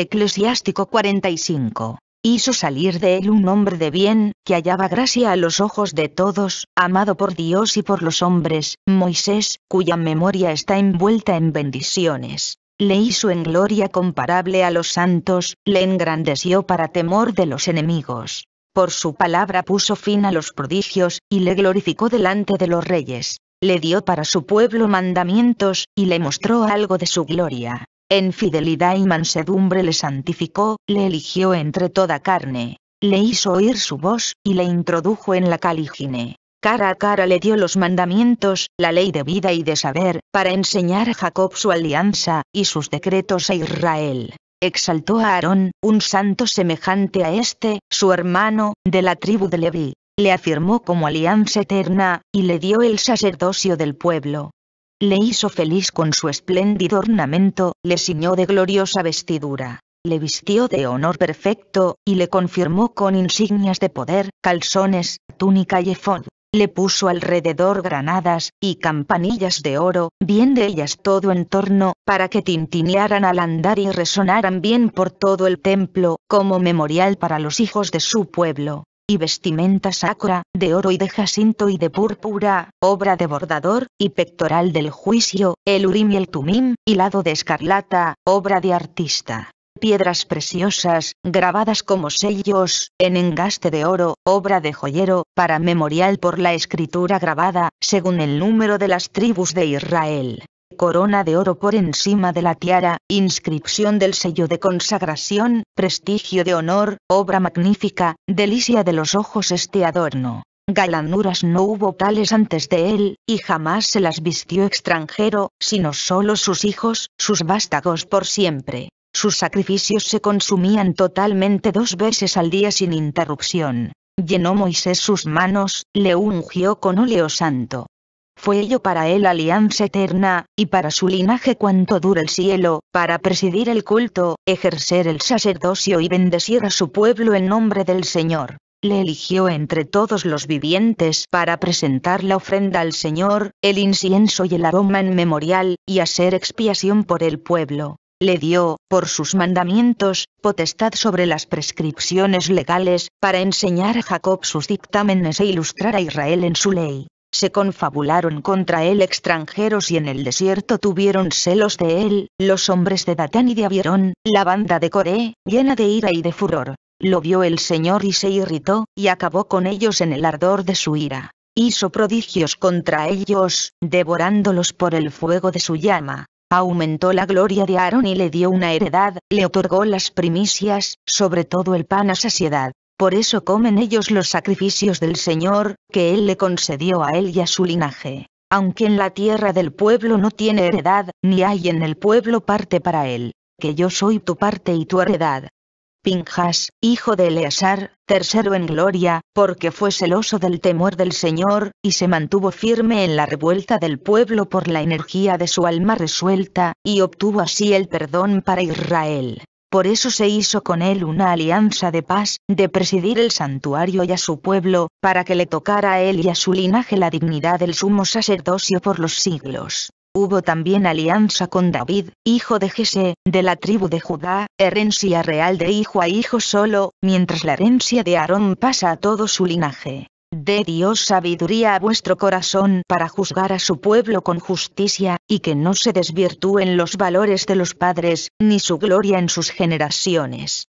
Eclesiástico 45. Hizo salir de él un hombre de bien, que hallaba gracia a los ojos de todos, amado por Dios y por los hombres, Moisés, cuya memoria está envuelta en bendiciones. Le hizo en gloria comparable a los santos, le engrandeció para temor de los enemigos. Por su palabra puso fin a los prodigios, y le glorificó delante de los reyes. Le dio para su pueblo mandamientos, y le mostró algo de su gloria. En fidelidad y mansedumbre le santificó, le eligió entre toda carne, le hizo oír su voz, y le introdujo en la caligine. Cara a cara le dio los mandamientos, la ley de vida y de saber, para enseñar a Jacob su alianza, y sus decretos a Israel. Exaltó a Aarón, un santo semejante a este, su hermano, de la tribu de Leví. Le afirmó como alianza eterna, y le dio el sacerdocio del pueblo. Le hizo feliz con su espléndido ornamento, le ciñó de gloriosa vestidura, le vistió de honor perfecto, y le confirmó con insignias de poder, calzones, túnica y efod. Le puso alrededor granadas, y campanillas de oro, bien de ellas todo en torno, para que tintinearan al andar y resonaran bien por todo el templo, como memorial para los hijos de su pueblo y vestimenta sacra, de oro y de jacinto y de púrpura, obra de bordador, y pectoral del juicio, el urim y el tumim, hilado de escarlata, obra de artista. Piedras preciosas, grabadas como sellos, en engaste de oro, obra de joyero, para memorial por la escritura grabada, según el número de las tribus de Israel corona de oro por encima de la tiara, inscripción del sello de consagración, prestigio de honor, obra magnífica, delicia de los ojos este adorno. Galanuras no hubo tales antes de él, y jamás se las vistió extranjero, sino solo sus hijos, sus vástagos por siempre. Sus sacrificios se consumían totalmente dos veces al día sin interrupción. Llenó Moisés sus manos, le ungió con óleo santo fue ello para él alianza eterna, y para su linaje cuanto dura el cielo, para presidir el culto, ejercer el sacerdocio y bendecir a su pueblo en nombre del Señor. Le eligió entre todos los vivientes para presentar la ofrenda al Señor, el incienso y el aroma en memorial, y hacer expiación por el pueblo. Le dio, por sus mandamientos, potestad sobre las prescripciones legales, para enseñar a Jacob sus dictámenes e ilustrar a Israel en su ley se confabularon contra él extranjeros y en el desierto tuvieron celos de él, los hombres de Datán y de Abierón, la banda de Coré, llena de ira y de furor. Lo vio el Señor y se irritó, y acabó con ellos en el ardor de su ira. Hizo prodigios contra ellos, devorándolos por el fuego de su llama. Aumentó la gloria de Aarón y le dio una heredad, le otorgó las primicias, sobre todo el pan a saciedad. Por eso comen ellos los sacrificios del Señor, que Él le concedió a él y a su linaje. Aunque en la tierra del pueblo no tiene heredad, ni hay en el pueblo parte para él, que yo soy tu parte y tu heredad. Pinjas, hijo de Eleazar, tercero en gloria, porque fue celoso del temor del Señor, y se mantuvo firme en la revuelta del pueblo por la energía de su alma resuelta, y obtuvo así el perdón para Israel. Por eso se hizo con él una alianza de paz, de presidir el santuario y a su pueblo, para que le tocara a él y a su linaje la dignidad del sumo sacerdocio por los siglos. Hubo también alianza con David, hijo de Jesse, de la tribu de Judá, herencia real de hijo a hijo solo, mientras la herencia de Aarón pasa a todo su linaje. De Dios sabiduría a vuestro corazón para juzgar a su pueblo con justicia, y que no se desvirtúen los valores de los padres, ni su gloria en sus generaciones.